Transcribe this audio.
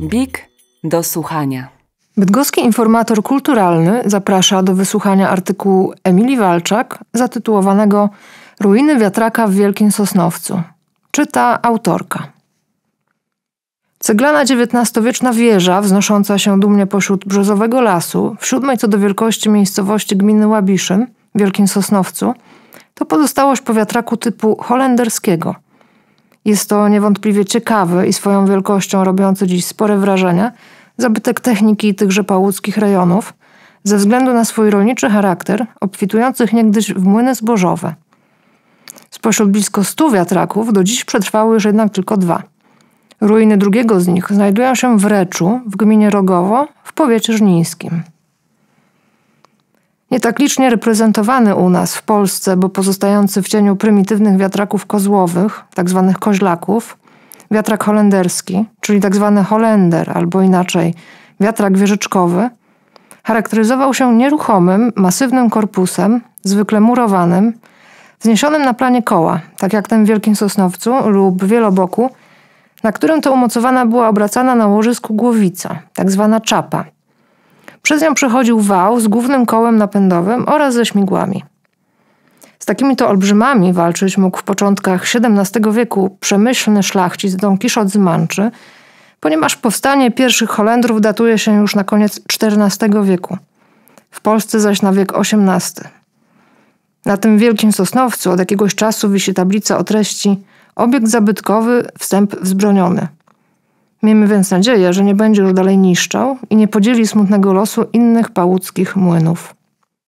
Big do słuchania. Bydgoski informator kulturalny zaprasza do wysłuchania artykułu Emilii Walczak zatytułowanego Ruiny wiatraka w Wielkim Sosnowcu. Czyta autorka. Ceglana XIX-wieczna wieża, wznosząca się dumnie pośród brzozowego lasu, w siódmej co do wielkości miejscowości gminy Łabiszyn, Wielkim Sosnowcu, to pozostałość po wiatraku typu holenderskiego – jest to niewątpliwie ciekawy i swoją wielkością robiący dziś spore wrażenie zabytek techniki tychże pałuckich rejonów, ze względu na swój rolniczy charakter, obfitujących niegdyś w młyny zbożowe. Spośród blisko stu wiatraków do dziś przetrwały już jednak tylko dwa. Ruiny drugiego z nich znajdują się w Reczu, w gminie Rogowo, w powiecie żnińskim nie tak licznie reprezentowany u nas w Polsce, bo pozostający w cieniu prymitywnych wiatraków kozłowych, tzw. Tak koźlaków, wiatrak holenderski, czyli tzw. Tak holender albo inaczej wiatrak wieżyczkowy, charakteryzował się nieruchomym, masywnym korpusem, zwykle murowanym, wzniesionym na planie koła, tak jak ten w Wielkim Sosnowcu lub Wieloboku, na którym to umocowana była obracana na łożysku głowica, tzw. Tak czapa – przez nią przechodził wał z głównym kołem napędowym oraz ze śmigłami. Z takimi to olbrzymami walczyć mógł w początkach XVII wieku przemyślny szlachcic Don Kiszot z Manczy, ponieważ powstanie pierwszych Holendrów datuje się już na koniec XIV wieku, w Polsce zaś na wiek XVIII. Na tym wielkim sosnowcu od jakiegoś czasu wisi tablica o treści Obiekt zabytkowy, wstęp wzbroniony. Miejmy więc nadzieję, że nie będzie już dalej niszczał i nie podzieli smutnego losu innych pałuckich młynów.